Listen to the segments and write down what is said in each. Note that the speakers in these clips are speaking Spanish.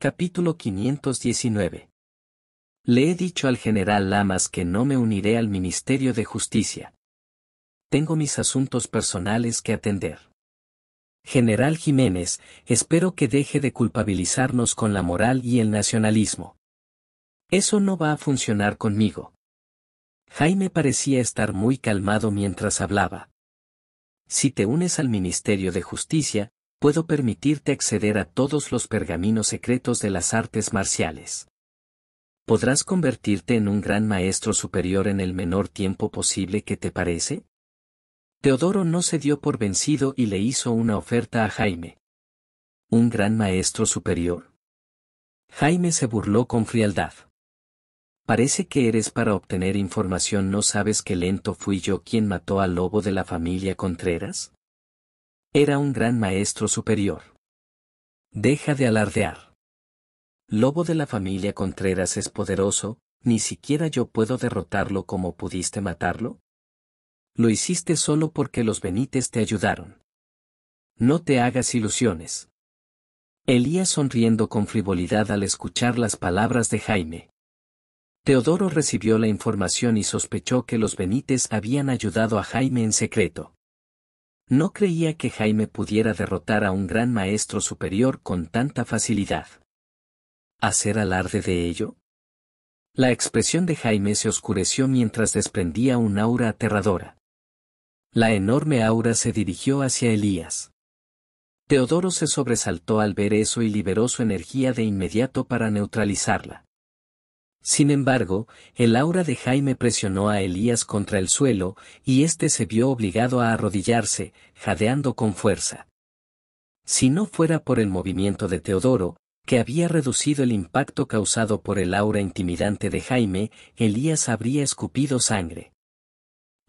Capítulo 519. Le he dicho al general Lamas que no me uniré al Ministerio de Justicia. Tengo mis asuntos personales que atender. General Jiménez, espero que deje de culpabilizarnos con la moral y el nacionalismo. Eso no va a funcionar conmigo. Jaime parecía estar muy calmado mientras hablaba. Si te unes al Ministerio de Justicia, puedo permitirte acceder a todos los pergaminos secretos de las artes marciales. ¿Podrás convertirte en un gran maestro superior en el menor tiempo posible que te parece? Teodoro no se dio por vencido y le hizo una oferta a Jaime. ¿Un gran maestro superior? Jaime se burló con frialdad. Parece que eres para obtener información, ¿no sabes qué lento fui yo quien mató al lobo de la familia Contreras? Era un gran maestro superior. Deja de alardear. Lobo de la familia Contreras es poderoso, ni siquiera yo puedo derrotarlo como pudiste matarlo. Lo hiciste solo porque los Benítez te ayudaron. No te hagas ilusiones. Elías sonriendo con frivolidad al escuchar las palabras de Jaime. Teodoro recibió la información y sospechó que los Benítez habían ayudado a Jaime en secreto. No creía que Jaime pudiera derrotar a un gran maestro superior con tanta facilidad. ¿Hacer alarde de ello? La expresión de Jaime se oscureció mientras desprendía un aura aterradora. La enorme aura se dirigió hacia Elías. Teodoro se sobresaltó al ver eso y liberó su energía de inmediato para neutralizarla. Sin embargo, el aura de Jaime presionó a Elías contra el suelo, y éste se vio obligado a arrodillarse, jadeando con fuerza. Si no fuera por el movimiento de Teodoro, que había reducido el impacto causado por el aura intimidante de Jaime, Elías habría escupido sangre.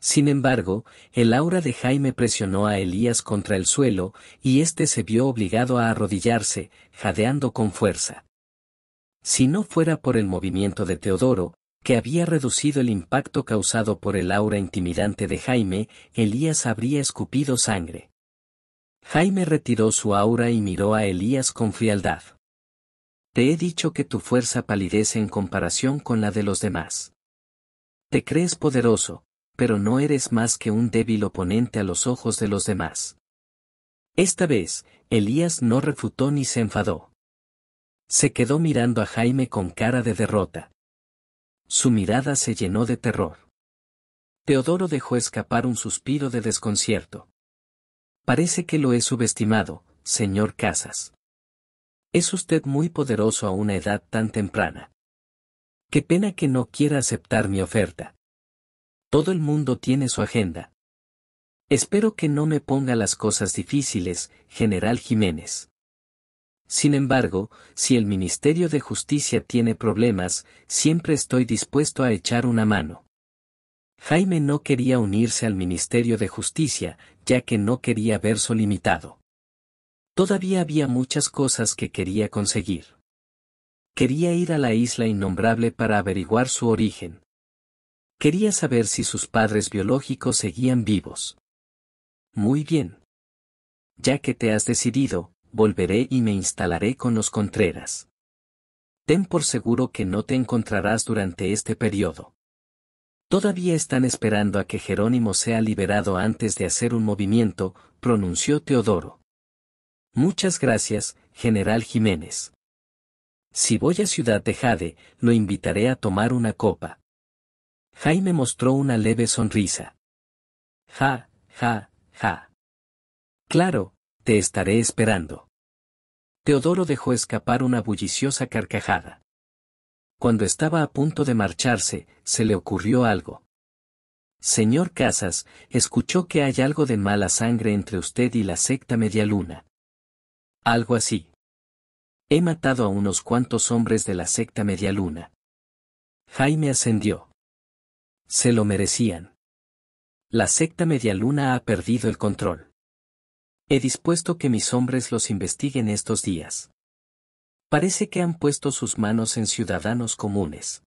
Sin embargo, el aura de Jaime presionó a Elías contra el suelo, y éste se vio obligado a arrodillarse, jadeando con fuerza. Si no fuera por el movimiento de Teodoro, que había reducido el impacto causado por el aura intimidante de Jaime, Elías habría escupido sangre. Jaime retiró su aura y miró a Elías con frialdad. Te he dicho que tu fuerza palidece en comparación con la de los demás. Te crees poderoso, pero no eres más que un débil oponente a los ojos de los demás. Esta vez, Elías no refutó ni se enfadó. Se quedó mirando a Jaime con cara de derrota. Su mirada se llenó de terror. Teodoro dejó escapar un suspiro de desconcierto. Parece que lo he subestimado, señor Casas. Es usted muy poderoso a una edad tan temprana. Qué pena que no quiera aceptar mi oferta. Todo el mundo tiene su agenda. Espero que no me ponga las cosas difíciles, general Jiménez. Sin embargo, si el Ministerio de Justicia tiene problemas, siempre estoy dispuesto a echar una mano. Jaime no quería unirse al Ministerio de Justicia, ya que no quería verse limitado. Todavía había muchas cosas que quería conseguir. Quería ir a la isla innombrable para averiguar su origen. Quería saber si sus padres biológicos seguían vivos. Muy bien. Ya que te has decidido, volveré y me instalaré con los Contreras. Ten por seguro que no te encontrarás durante este periodo. Todavía están esperando a que Jerónimo sea liberado antes de hacer un movimiento, pronunció Teodoro. Muchas gracias, general Jiménez. Si voy a Ciudad de Jade, lo invitaré a tomar una copa. Jaime mostró una leve sonrisa. Ja, ja, ja. Claro, te estaré esperando. Teodoro dejó escapar una bulliciosa carcajada. Cuando estaba a punto de marcharse, se le ocurrió algo. Señor Casas, escuchó que hay algo de mala sangre entre usted y la secta Medialuna. Algo así. He matado a unos cuantos hombres de la secta Medialuna. Jaime ascendió. Se lo merecían. La secta Medialuna ha perdido el control. He dispuesto que mis hombres los investiguen estos días. Parece que han puesto sus manos en ciudadanos comunes.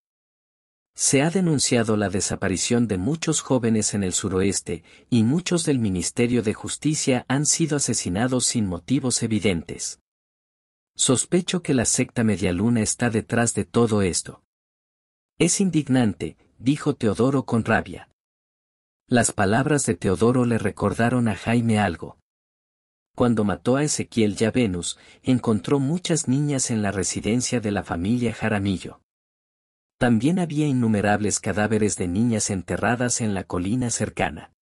Se ha denunciado la desaparición de muchos jóvenes en el suroeste y muchos del Ministerio de Justicia han sido asesinados sin motivos evidentes. Sospecho que la secta medialuna está detrás de todo esto. Es indignante, dijo Teodoro con rabia. Las palabras de Teodoro le recordaron a Jaime algo. Cuando mató a Ezequiel ya Venus, encontró muchas niñas en la residencia de la familia Jaramillo. También había innumerables cadáveres de niñas enterradas en la colina cercana.